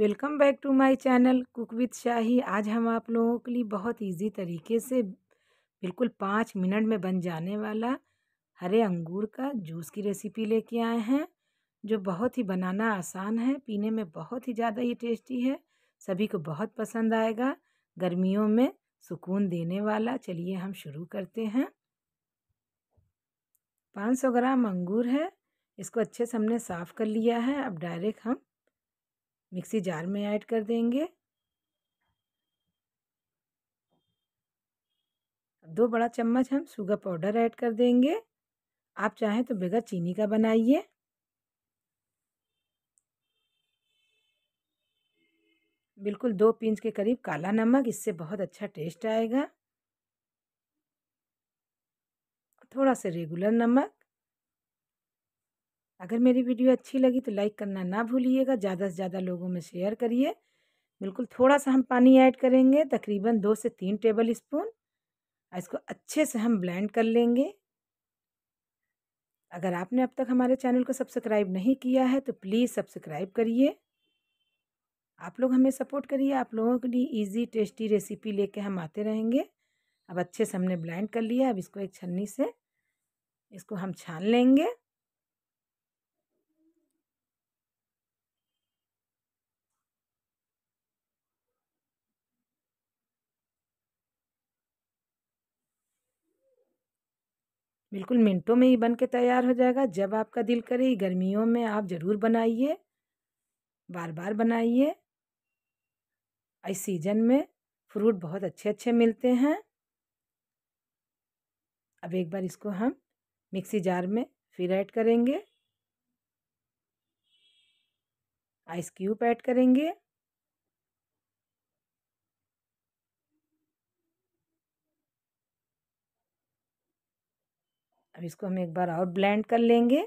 welcome back to my channel cook with Shahi आज हम आप लोगों के लिए बहुत इजी तरीके से बिल्कुल पाँच मिनट में बन जाने वाला हरे अंगूर का जूस की रेसिपी लेके आए हैं जो बहुत ही बनाना आसान है पीने में बहुत ही ज़्यादा ये टेस्टी है सभी को बहुत पसंद आएगा गर्मियों में सुकून देने वाला चलिए हम शुरू करते हैं सौ ग्राम अंगूर है इसको अच्छे से हमने साफ़ कर लिया है अब डायरेक्ट हम मिक्सी जार में ऐड कर देंगे दो बड़ा चम्मच हम शुगर पाउडर ऐड कर देंगे आप चाहें तो बगैर चीनी का बनाइए बिल्कुल दो पिंच के करीब काला नमक इससे बहुत अच्छा टेस्ट आएगा थोड़ा सा रेगुलर नमक अगर मेरी वीडियो अच्छी लगी तो लाइक करना ना भूलिएगा ज़्यादा से ज़्यादा लोगों में शेयर करिए बिल्कुल थोड़ा सा हम पानी ऐड करेंगे तकरीबन दो से तीन टेबल स्पून इसको अच्छे से हम ब्लेंड कर लेंगे अगर आपने अब तक हमारे चैनल को सब्सक्राइब नहीं किया है तो प्लीज़ सब्सक्राइब करिए आप लोग हमें सपोर्ट करिए आप लोगों के लिए इजी टेस्टी रेसिपी लेके हम आते रहेंगे अब अच्छे से हमने ब्लेंड कर लिया अब इसको एक छन्नी से इसको हम छान लेंगे बिल्कुल मिनटों में ही बन के तैयार हो जाएगा जब आपका दिल करे गर्मियों में आप ज़रूर बनाइए बार बार बनाइए इस सीज़न में फ्रूट बहुत अच्छे अच्छे मिलते हैं अब एक बार इसको हम मिक्सी जार में फिर ऐड करेंगे आइस क्यूब ऐड करेंगे अब इसको हम एक बार और ब्लेंड कर लेंगे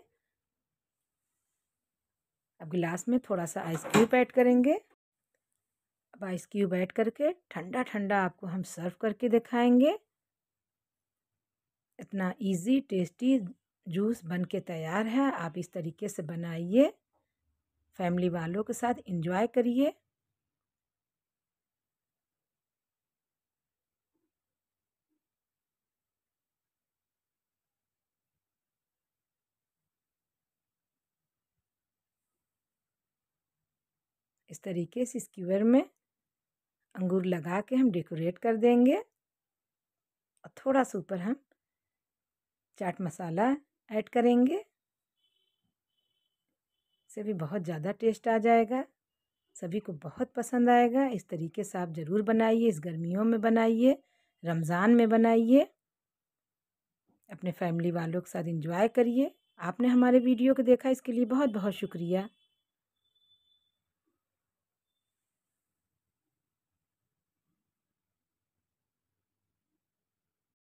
अब गिलास में थोड़ा सा आइस क्यूब ऐड करेंगे अब आइस क्यूब ऐड करके ठंडा ठंडा आपको हम सर्व करके दिखाएंगे इतना इजी टेस्टी जूस बन के तैयार है आप इस तरीके से बनाइए फैमिली वालों के साथ इंजॉय करिए इस तरीके से स्क्यूअर में अंगूर लगा के हम डेकोरेट कर देंगे और थोड़ा सा ऊपर हम चाट मसाला ऐड करेंगे से भी बहुत ज़्यादा टेस्ट आ जाएगा सभी को बहुत पसंद आएगा इस तरीके से आप ज़रूर बनाइए इस गर्मियों में बनाइए रमज़ान में बनाइए अपने फैमिली वालों के साथ इंजॉय करिए आपने हमारे वीडियो को देखा इसके लिए बहुत बहुत शुक्रिया